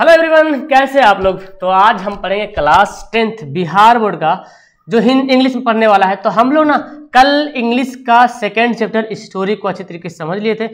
hello everyone कैसे आप लोग तो आज हम पढ़ेंगे क्लास टेंथ बिहार बोर्ड का जो हिंद इंग्लिश में पढ़ने वाला है तो हम लोग ना कल इंग्लिश का सेकेंड चैप्टर स्टोरी को अच्छे तरीके से समझ लिए थे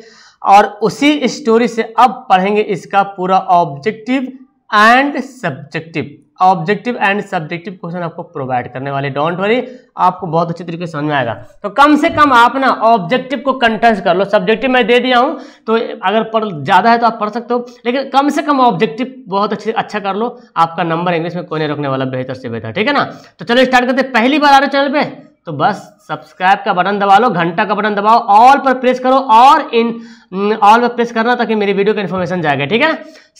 और उसी स्टोरी से अब पढ़ेंगे इसका पूरा objective and subjective objective and subjective question आपको प्रोवाइड करने वाले डोंट वरी आपको बहुत अच्छे तरीके से समझ में आएगा तो कम से कम आप ना ऑब्जेक्टिव को कंटेंस कर लो सब्जेक्टिव मैं दे दिया हूँ तो अगर पढ़ ज़्यादा है तो आप पढ़ सकते हो लेकिन कम से कम ऑब्जेक्टिव बहुत अच्छे अच्छा कर लो आपका नंबर इंग्लिश में कोई नहीं रोकने वाला बेहतर से बेहतर ठीक है ना तो चलो स्टार्ट करते पहली बार आ रहे चैनल पर तो बस सब्सक्राइब का बटन दबा लो घंटा का बटन दबाओ ऑल पर प्रेस करो और इन ऑल पर प्रेस करना ताकि मेरी वीडियो का इन्फॉर्मेशन जाएगा ठीक है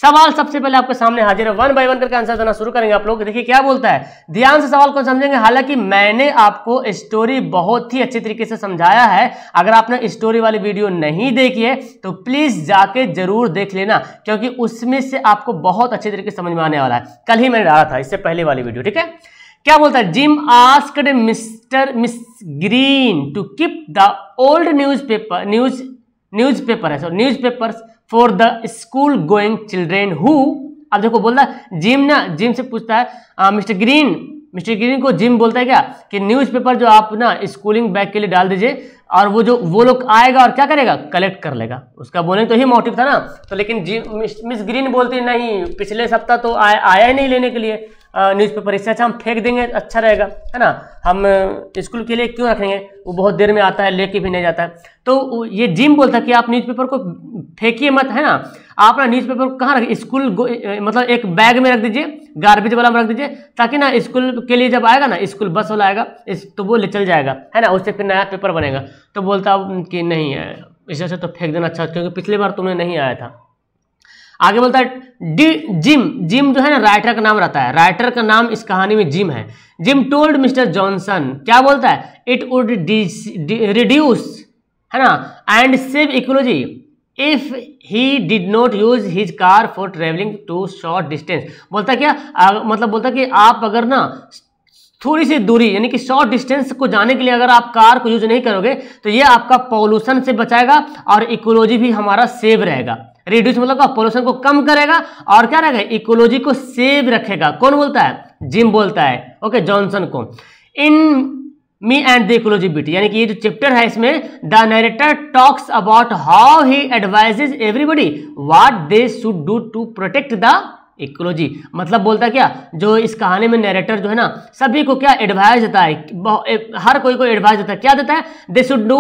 सवाल सबसे पहले आपके सामने हाजिर है वन बाय वन करके आंसर देना शुरू करेंगे आप लोग देखिए क्या बोलता है ध्यान से सवाल को समझेंगे हालांकि मैंने आपको स्टोरी बहुत ही अच्छे तरीके से समझाया है अगर आपने स्टोरी वाली वीडियो नहीं देखी है तो प्लीज जाके जरूर देख लेना क्योंकि उसमें से आपको बहुत अच्छे तरीके से समझ में आने वाला है कल ही मैंने डाला था इससे पहले वाली वीडियो ठीक है क्या बोलता है Jim asked mister Miss Green to keep the old newspaper news newspaper है so newspaper for the school going children who अब देखो बोलता है जिम ना जिम से पूछता है आ, मिस्टर ग्रीन मिस्टर ग्रीन को जिम बोलता है क्या कि न्यूज़पेपर जो आप ना स्कूलिंग बैग के लिए डाल दीजिए और वो जो वो लोग आएगा और क्या करेगा कलेक्ट कर लेगा उसका बोलने तो ही मोटिव था ना तो लेकिन जिम मिस, मिस ग्रीन बोलती नहीं पिछले सप्ताह तो आ, आया ही नहीं लेने के लिए न्यूज़पेपर इससे अच्छा हम फेंक देंगे अच्छा रहेगा है ना हम स्कूल के लिए क्यों रखेंगे वो बहुत देर में आता है लेके भी नहीं जाता है तो ये जिम बोलता कि आप न्यूज़पेपर को फेंकिए मत है ना आप ना न्यूज़ पेपर कहाँ रखें स्कूल मतलब एक बैग में रख दीजिए गार्बेज वाला में रख दीजिए ताकि ना स्कूल के लिए जब आएगा ना स्कूल बस वाला आएगा इस तो वो ले चल जाएगा है ना उससे फिर नया पेपर बनेगा तो बोलता कि नहीं है इससे तो फेंक देना अच्छा क्योंकि पिछली बार तुमने नहीं आया था आगे बोलता है डी जिम जिम जो है ना राइटर का नाम रहता है राइटर का नाम इस कहानी में जिम है जिम टोल्ड मिस्टर जॉनसन क्या बोलता है इट वुड रिड्यूस है ना and save ecology if he did not use his car for travelling to short distance बोलता क्या आ, मतलब बोलता कि आप अगर ना थोड़ी सी दूरी यानी कि शॉर्ट डिस्टेंस को जाने के लिए अगर आप कार को यूज नहीं करोगे तो ये आपका पॉल्यूशन से बचाएगा और इकोलॉजी भी हमारा सेव रहेगा रिड्यूस मतलब क्या पोल्यूशन को कम करेगा और क्या रहेगा इकोलॉजी को सेव रखेगा कौन बोलता है जिम बोलता है ओके जॉनसन को in me and the ecology bit यानी कि ये जो चैप्टर है इसमें the narrator talks about how he advises everybody what they should do to protect the ecology मतलब बोलता क्या जो इस कहानी में नरेटर जो है ना सभी को क्या एडवाइस देता है हर कोई को एडवाइस देता है क्या देता है they should do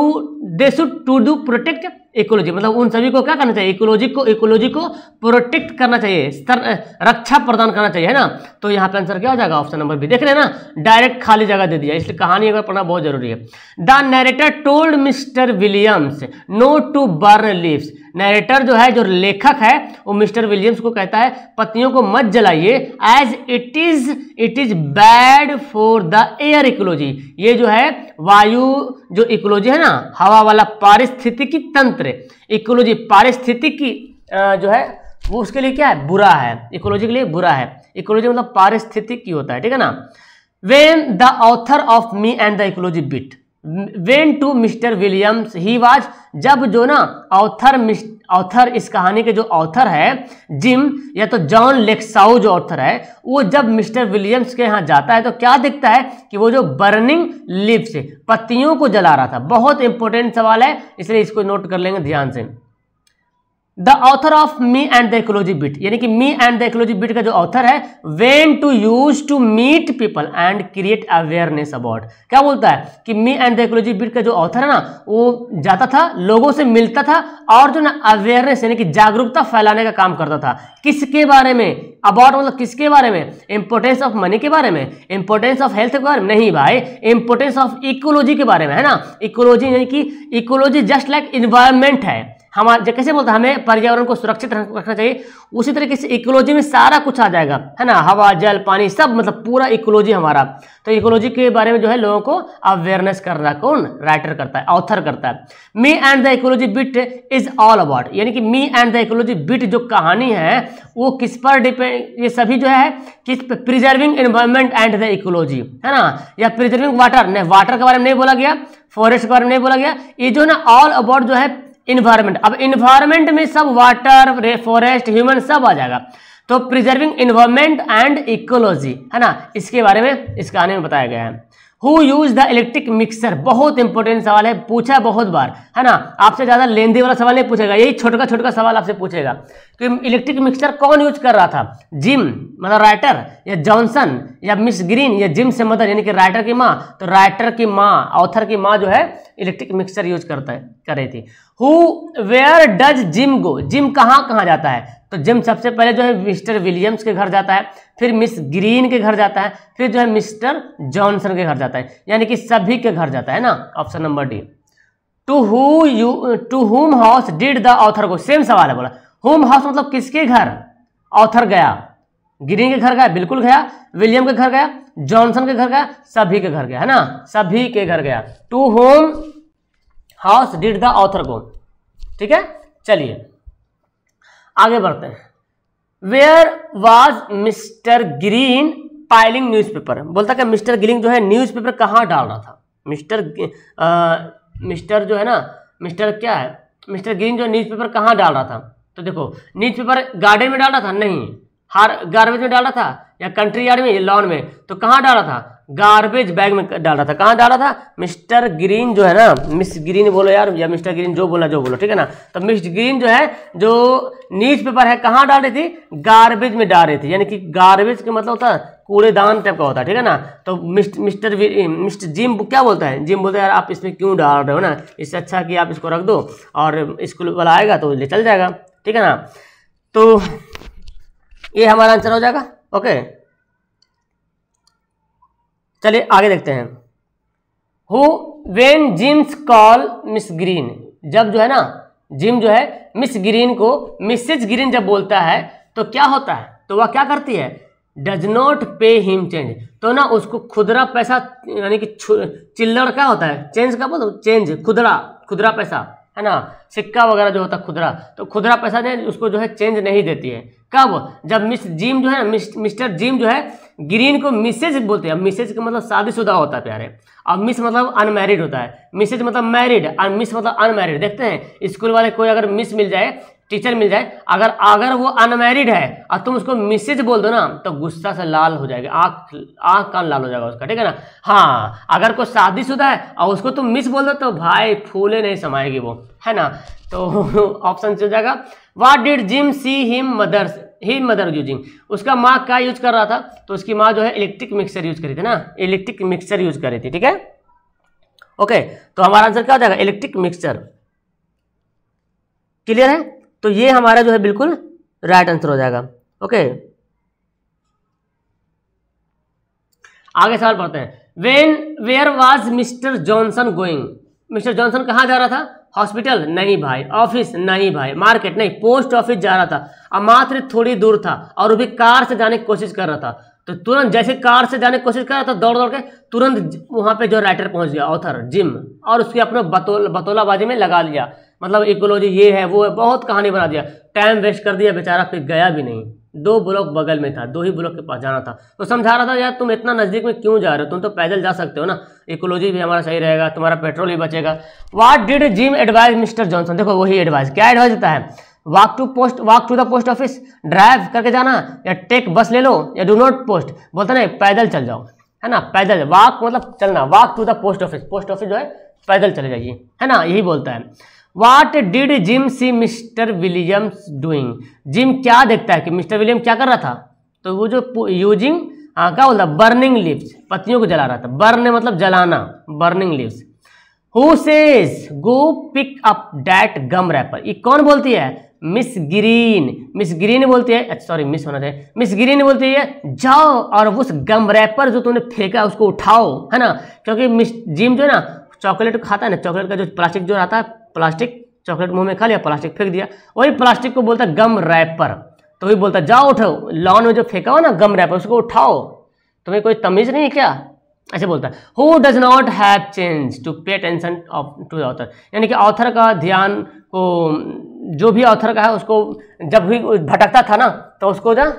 they should to do protect ecology मतलब उन सभी को क्या करना चाहिए इकोलॉजी को इकोलॉजी को प्रोटेक्ट करना चाहिए स्तर रक्षा प्रदान करना चाहिए है ना तो यहाँ पे आंसर क्या हो जाएगा ऑप्शन नंबर बी देख रहे हैं ना डायरेक्ट खाली जगह दे दिया इसलिए कहानी अगर पढ़ना बहुत जरूरी है the narrator told mister Williams no to burn leaves narrator जो है जो लेखक है वो मिस्टर विलियम्स को कहता है पत्तियों को मत जलाइए as it is it is bad for the air ecology ये जो है वायु जो इकोलॉजी है ना हवा वाला पारिस्थितिकी तंत्र इकोलॉजी पारिस्थितिकी जो है वो उसके लिए क्या है बुरा है इकोलॉजी के लिए बुरा है इकोलॉजी मतलब पारिस्थितिकी होता है ठीक है ना when the author of me and the ecology bit went to mister Williams he was जब जो ना ऑथर ऑथर इस कहानी के जो ऑथर है जिम या तो जॉन लेक्साउ जो ऑथर है वो जब मिस्टर विलियम्स के यहाँ जाता है तो क्या दिखता है कि वो जो बर्निंग लिप्स पत्तियों को जला रहा था बहुत इंपॉर्टेंट सवाल है इसलिए इसको नोट कर लेंगे ध्यान से the author of me and the ecology bit यानी कि me and the ecology bit का जो ऑथर है went to use to meet people and create awareness about क्या बोलता है कि me and the ecology bit का जो ऑथर है ना वो जाता था लोगों से मिलता था और जो ना अवेयरनेस यानी कि जागरूकता फैलाने का काम करता था किसके बारे में अबाउट मतलब किसके बारे में इंपोर्टेंस ऑफ मनी के बारे में इंपोर्टेंस ऑफ हेल्थ के बारे में नहीं भाई इंपोर्टेंस ऑफ इकोलॉजी के बारे में है ना इकोलॉजी यानी कि इकोलॉजी जस्ट लाइक इन्वायरमेंट है हमारे कैसे बोलते हैं हमें पर्यावरण को सुरक्षित रखना चाहिए उसी तरीके से इकोलॉजी में सारा कुछ आ जाएगा है ना हवा जल पानी सब मतलब पूरा इकोलॉजी हमारा तो इकोलॉजी के बारे में जो है लोगों को अवेयरनेस कर रहा है कौन राइटर करता है ऑथर करता है me and the ecology bit is all about यानी कि me and the ecology bit जो कहानी है वो किस पर डिपेंड ये सभी जो है किस preserving environment and the ecology है ना या प्रिजर्विंग वाटर नहीं वाटर के बारे में नहीं बोला गया फॉरेस्ट के बारे में नहीं बोला गया ये जो ना ऑल अबाउट जो है इन्वायरमेंट अब इन्वायरमेंट में सब वाटर फॉरेस्ट ह्यूमन सब आ जाएगा तो प्रिजर्विंग इन्वायरमेंट एंड इकोलॉजी है ना इसके बारे में इस कहानी में बताया गया है who use the electric mixer बहुत इंपॉर्टेंट सवाल है पूछा बहुत बार है ना आपसे ज़्यादा लेंदी वाला सवाल नहीं पूछेगा यही छोटका छोटका सवाल आपसे पूछेगा कि इलेक्ट्रिक मिक्सर कौन यूज कर रहा था जिम मतलब राइटर या जॉनसन या मिस ग्रीन या जिम से मदर मतलब यानी कि राइटर की माँ तो राइटर की माँ ऑथर की माँ जो है इलेक्ट्रिक मिक्सचर यूज करता है कर रही थी who where does Jim go Jim कहाँ कहाँ जाता है तो जिम सबसे पहले जो है मिस्टर विलियम्स के घर जाता है फिर मिस ग्रीन के घर जाता है फिर जो है मिस्टर जॉनसन के घर जाता है यानी कि सभी के घर जाता है ना option number D to who you to whom house did the author go same सवाल है बोला होम हाउस मतलब किसके घर ऑथर गया ग्रीन के घर गया बिल्कुल गया विलियम के घर गया जॉनसन के घर गया सभी के घर गया है ना सभी के घर गया to whom house did the author go ठीक है चलिए आगे बढ़ते हैं where was mister Green piling newspaper बोलता क्या मिस्टर ग्रीन जो है न्यूज़पेपर कहाँ डाल रहा था मिस्टर मिस्टर जो है ना मिस्टर क्या है मिस्टर ग्रीन जो न्यूज़पेपर कहाँ डाल रहा था तो देखो न्यूज़पेपर गार्डन में डाल रहा था नहीं हार गार्बेज में डाला था या कंट्री यार्ड में लॉन में तो कहाँ डाला था गार्बेज बैग में डाला था कहाँ डाला था मिस्टर ग्रीन जो है ना मिस ग्रीन बोलो यार या मिस्टर ग्रीन जो बोला जो बोलो ठीक है ना तो मिस्टर ग्रीन जो है जो न्यूज पेपर है कहाँ डाल रही थी गार्बेज में डाल रही थी यानी कि गार्बेज का मतलब होता कूड़ेदान टाइप का होता है ठीक है ना तो मिस्टर मिस्टर मिस्टर जिम क्या बोलता है जिम बोलता है यार आप इसमें क्यों डाल रहे हो ना इससे अच्छा कि आप इसको रख दो और स्कूल वाला आएगा तो ले चल जाएगा ठीक है ना तो ये हमारा आंसर हो जाएगा ओके चलिए आगे देखते हैं who when Jim's call Miss Green जब जो है ना जिम जो है मिस ग्रीन को मिसेज ग्रीन जब बोलता है तो क्या होता है तो वह क्या करती है does not pay him change तो ना उसको खुदरा पैसा यानी कि चिल्लर क्या होता है चेंज का बोलो चेंज खुदरा खुदरा पैसा है ना सिक्का वगैरह जो होता है खुदरा तो खुदरा पैसा ने उसको जो है चेंज नहीं देती है कब जब मिस जिम जो है मिस, मिस्टर जिम जो है ग्रीन को मिसेज बोलते हैं मिसेज का मतलब शादीशुदा होता है प्यारे और मिस मतलब अनमैरिड होता है मिसेज मतलब मैरिड और मिस मतलब अनमैरिड देखते हैं स्कूल वाले कोई अगर मिस मिल जाए टीचर मिल जाए अगर अगर वो अनमेरिड है और तुम उसको मिसेज बोल दो ना तो गुस्सा से लाल हो जाएगा आँख आँख कान लाल हो जाएगा उसका ठीक है ना हाँ अगर कोई शादीशुदा है और उसको तुम मिस बोल दो तो भाई फूले नहीं समाएगी वो है ना तो ऑप्शन चल जाएगा what did Jim see him mother's he mother using उसका माँ क्या यूज कर रहा था तो उसकी माँ जो है इलेक्ट्रिक मिक्सर यूज करी थी ना इलेक्ट्रिक मिक्सर यूज करी थी ठीक है ओके तो हमारा आंसर क्या हो जाएगा इलेक्ट्रिक मिक्सर क्लियर है तो ये हमारा जो है बिल्कुल राइट आंसर हो जाएगा ओके आगे सवाल पढ़ते हैं when where was mister Johnson going mister Johnson कहाँ जा रहा था हॉस्पिटल नहीं भाई ऑफिस नहीं भाई मार्केट नहीं पोस्ट ऑफिस जा रहा था और मात्र थोड़ी दूर था और वो भी कार से जाने की कोशिश कर रहा था तो तुरंत जैसे कार से जाने की कोशिश कर रहा था दौड़ दौड़ के तुरंत वहाँ पे जो राइटर पहुँच गया ऑथर जिम और उसके अपने बतौल बतौलाबाजी में लगा लिया मतलब इकोलॉजी ये है वो है बहुत कहानी बना दिया टाइम वेस्ट कर दिया बेचारा फिर गया भी नहीं दो ब्लॉक बगल में था दो ही ब्लॉक के पास जाना था तो समझा रहा था यार तुम इतना नज़दीक में क्यों जा रहे हो तुम तो पैदल जा सकते हो ना इकोलॉजी भी हमारा सही रहेगा तुम्हारा पेट्रोल भी बचेगा what did Jim advise mister Johnson देखो वही एडवाइस क्या एडवाइस देता है walk to post walk to the post office drive करके जाना या टेक बस ले लो या डू नॉट पोस्ट बोलते ना पैदल चल जाओ है ना पैदल वॉक मतलब चलना walk to the post office post office जो है पैदल चले जाइए है ना यही बोलता है what did Jim see mister Williams doing Jim क्या देखता है कि मिस्टर विलियम क्या कर रहा था तो वो जो यूजिंग क्या बोलता बर्निंग लिप्स पत्तियों को जला रहा था बर्न मतलब जलाना burning leaves who says go pick up that gum wrapper ये कौन बोलती है मिस ग्रीन मिस ग्रीन बोलती है सॉरी मिस होना चाहिए मिस ग्रीन बोलती है जाओ और उस गम रैपर जो तुमने फेंका उसको उठाओ है ना क्योंकि मिस जिम जो है ना चॉकलेट खाता है ना चॉकलेट का जो प्लास्टिक जो रहता है प्लास्टिक चॉकलेट मुंह में खा लिया प्लास्टिक फेंक दिया वही प्लास्टिक को बोलता है गम रैपर तो वही बोलता है जाओ उठाओ लॉन में जो फेंका हो ना गम रैपर उसको उठाओ तुम्हें कोई तमीज़ नहीं है क्या ऐसे बोलता है who does not have change to pay tension of to the author यानी कि ऑथर का ध्यान को जो भी ऑथर का है उसको जब भी भटकता था ना तो उसको ना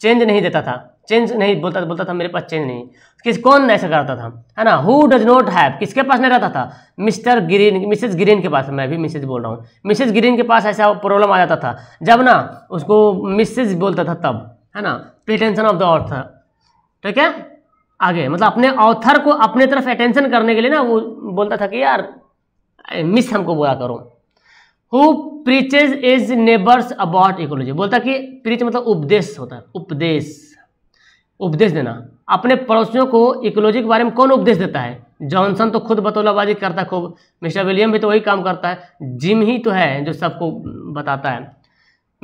चेंज नहीं देता था चेंज नहीं बोलता बोलता था मेरे पास चेंज नहीं किस कौन ऐसा करता था है ना हु डज नॉट हैव किसके पास नहीं रहता था मिस्टर ग्रीन मिसेज ग्रीन के पास मैं भी मिसेज बोल रहा हूँ मिसेज ग्रीन के पास ऐसा प्रॉब्लम आ जाता था जब ना उसको मिसेज बोलता था तब है ना प्रिटेंशन ऑफ द ऑर्थर ठीक है आगे मतलब अपने ऑथर को अपने तरफ अटेंशन करने के लिए ना वो बोलता था कि यार मिस हमको बोला करो who preaches is neighbours about ecology बोलता कि प्रीच मतलब उपदेश होता है उपदेश उपदेश देना अपने पड़ोसियों को इकोलॉजी के बारे में कौन उपदेश देता है जॉनसन तो खुद बतौलाबाजी करता है खूब मिस्टर विलियम भी तो वही काम करता है जिम ही तो है जो सबको बताता है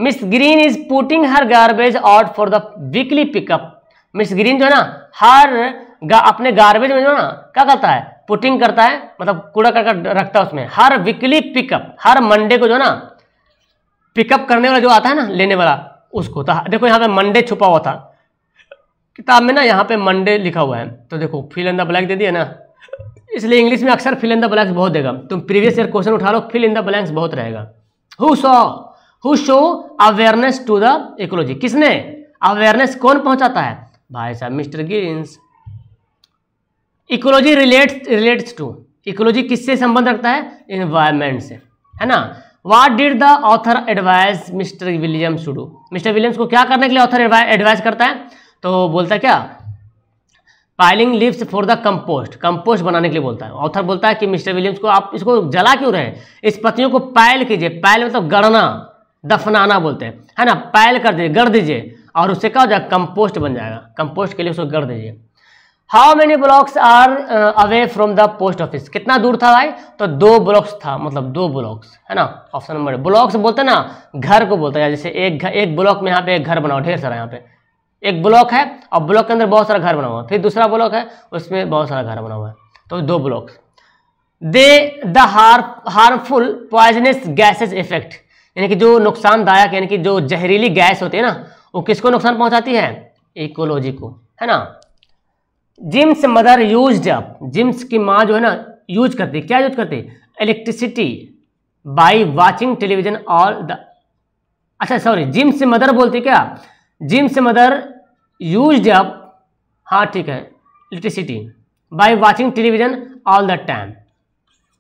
Miss Green is putting her garbage out for the weekly pickup Miss Green जो है ना हर गा, अपने गार्बेज में जो है ना क्या करता है पुटिंग करता है मतलब कूड़ा करकट रखता है उसमें हर वीकली पिकअप हर मंडे को जो है ना पिकअप करने वाला जो आता है ना लेने वाला उसको तो देखो यहाँ पे मंडे छुपा हुआ था किताब में ना यहाँ पे मंडे लिखा हुआ है तो देखो फिल इन द ब्लैंक दे दिया ना इसलिए इंग्लिश में अक्सर फिल इन द ब्लैंक्स बहुत देगा तुम प्रीवियस ईयर क्वेश्चन उठा लो फिल इन द ब्लैंक्स बहुत रहेगा who so who show awareness to the ecology किसने अवेयरनेस कौन पहुंचाता है भाई साहब mister Greens ecology relates relates to ecology किससे संबंध रखता है इन्वायरमेंट से है ना what did the author advise mister Williams to do mister Williams को क्या करने के लिए ऑथर एडवाइस करता है तो बोलता है क्या piling leaves for the compost compost बनाने के लिए बोलता है ऑथर बोलता है कि मिस्टर विलियम्स को आप इसको जला क्यों रहे इस पत्तियों को पायल कीजिए पायल मतलब गड़ना दफनाना बोलते हैं है ना पायल कर दीजिए गढ़ दीजिए और उससे क्या हो जाएगा कंपोस्ट बन जाएगा कंपोस्ट के लिए उसको गढ़ दीजिए how many blocks are away from the post office कितना दूर था भाई तो दो ब्लॉक्स था मतलब दो ब्लॉक्स है ना ऑप्शन नंबर ब्लॉक्स बोलते हैं ना घर को बोलते हैं जैसे एक घर एक ब्लॉक में यहाँ पे एक घर बनाओ ढेर सारा यहाँ पे एक ब्लॉक है और ब्लॉक के अंदर बहुत सारा घर बना हुआ है फिर दूसरा ब्लॉक है उसमें बहुत सारा घर बना हुआ है तो दो ब्लॉक दे the harm harmful poisonous gases effect यानी कि जो नुकसानदायक यानी कि जो जहरीली गैस होती है ना वो किसको नुकसान पहुंचाती है इकोलॉजी को है ना Jim's mother use up Jim's की माँ जो है ना यूज करती क्या यूज करती इलेक्ट्रिसिटी बाई वॉचिंग टेलीविजन और द अच्छा सॉरी जिम्स मदर बोलती क्या जिम्स मदर यूज अप हाँ ठीक है electricity by watching television all the time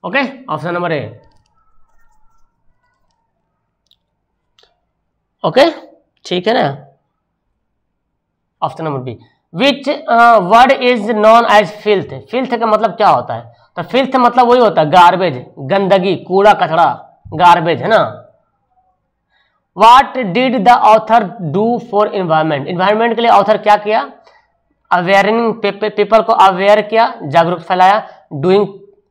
okay option number A okay ठीक है ना option number B which word is known as filth filth का मतलब क्या होता है तो फिल्थ मतलब वही होता है गार्बेज गंदगी कूड़ा कचड़ा गार्बेज है ना what did the author do for environment environment के लिए ऑथर क्या किया अवेयरिंग पीपल को अवेयर किया जागरूक फैलाया डूइंग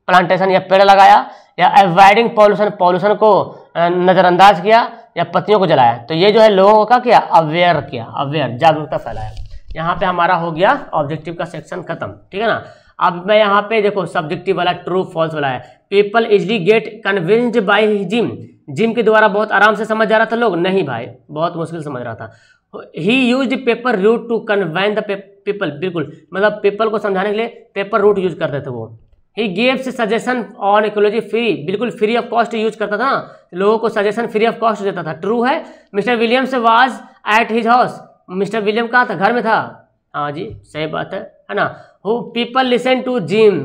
प्लांटेशन या पेड़ लगाया या अवॉइडिंग पॉल्यूशन पॉल्यूशन को नज़रअंदाज किया या पत्तियों को जलाया तो ये जो है लोगों का क्या अवेयर किया अवेयर जागरूकता फैलाया यहाँ पे हमारा हो गया ऑब्जेक्टिव का सेक्शन खत्म ठीक है ना अब मैं यहाँ पे देखो सब्जेक्टिव वाला ट्रू फॉल्स वाला है people easily get convinced by हिजिम जिम के द्वारा बहुत आराम से समझ जा रहा था लोग नहीं भाई बहुत मुश्किल समझ रहा था he use paper route to convince the people बिल्कुल मतलब पीपल को समझाने के लिए पेपर रूट यूज करते थे वो he gives suggestion on ecology free बिल्कुल फ्री ऑफ कॉस्ट यूज करता था लोगों को सजेशन फ्री ऑफ कॉस्ट देता था ट्रू है mister Williams was at his house mister William कहाँ था घर में था हाँ जी सही बात है है ना who people listen to Jim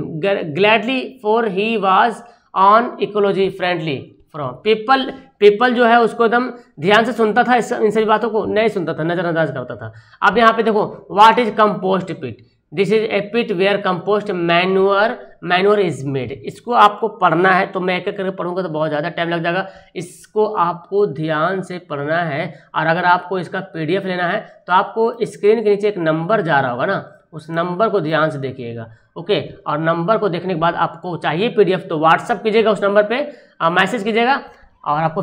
gladly for he was on ecology friendly from people people जो है उसको एकदम ध्यान से सुनता था इस इन सभी बातों को नहीं सुनता था नज़रअंदाज करता था अब यहाँ पे देखो what is compost pit this is a pit where compost manure manure is made इसको आपको पढ़ना है तो मैं एक एक करके पढ़ूंगा तो बहुत ज़्यादा टाइम लग जाएगा इसको आपको ध्यान से पढ़ना है और अगर आपको इसका पीडीएफ लेना है तो आपको स्क्रीन के नीचे एक नंबर जा रहा होगा ना उस नंबर को ध्यान से देखिएगा ओके और नंबर को देखने के बाद आपको चाहिए पीडीएफ तो व्हाट्सअप कीजिएगा उस नंबर पर मैसेज कीजिएगा और आपको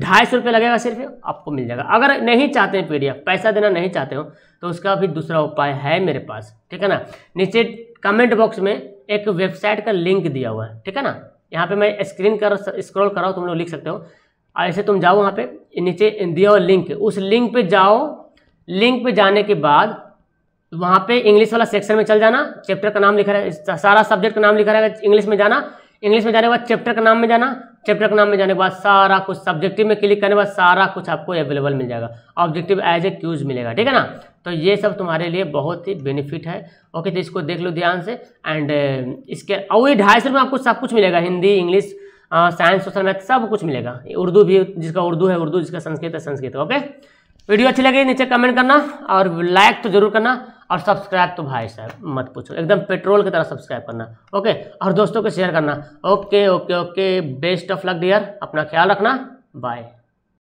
ढाई सौ रुपये लगेगा सिर्फ आपको मिल जाएगा अगर नहीं चाहते हैं पी पैसा देना नहीं चाहते हो तो उसका भी दूसरा उपाय है मेरे पास ठीक है ना नीचे कमेंट बॉक्स में एक वेबसाइट का लिंक दिया हुआ है ठीक है ना यहाँ पे मैं स्क्रीन कर स्क्रॉल कराओ तुम लोग लिख सकते हो ऐसे तुम जाओ वहाँ पे नीचे दिया हुआ लिंक उस लिंक पे जाओ लिंक पे जाने के बाद वहाँ पे इंग्लिश वाला सेक्शन में चल जाना चैप्टर का नाम लिखा रहेगा सारा सब्जेक्ट का नाम लिखा रहेगा इंग्लिश में जाना इंग्लिश में जाने के बाद चैप्टर का नाम में जाना चैप्टर का नाम में जाने के बाद सारा कुछ सब्जेक्टिव में क्लिक करने के बाद सारा कुछ आपको अवेलेबल मिल जाएगा ऑब्जेक्टिव एज ए क्यूज मिलेगा ठीक है ना तो ये सब तुम्हारे लिए बहुत ही बेनिफिट है ओके तो इसको देख लो ध्यान से एंड इसके और ये ढाई सौ में आपको सब कुछ मिलेगा Hindi English science social math सब कुछ मिलेगा उर्दू भी जिसका उर्दू है उर्दू जिसका संस्कृत है संस्कृत ओके वीडियो अच्छी लगी नीचे कमेंट करना और लाइक तो जरूर करना और सब्सक्राइब तो भाई साहब मत पूछो एकदम पेट्रोल की तरह सब्सक्राइब करना ओके और दोस्तों को शेयर करना okay okay okay best of luck dear अपना ख्याल रखना बाय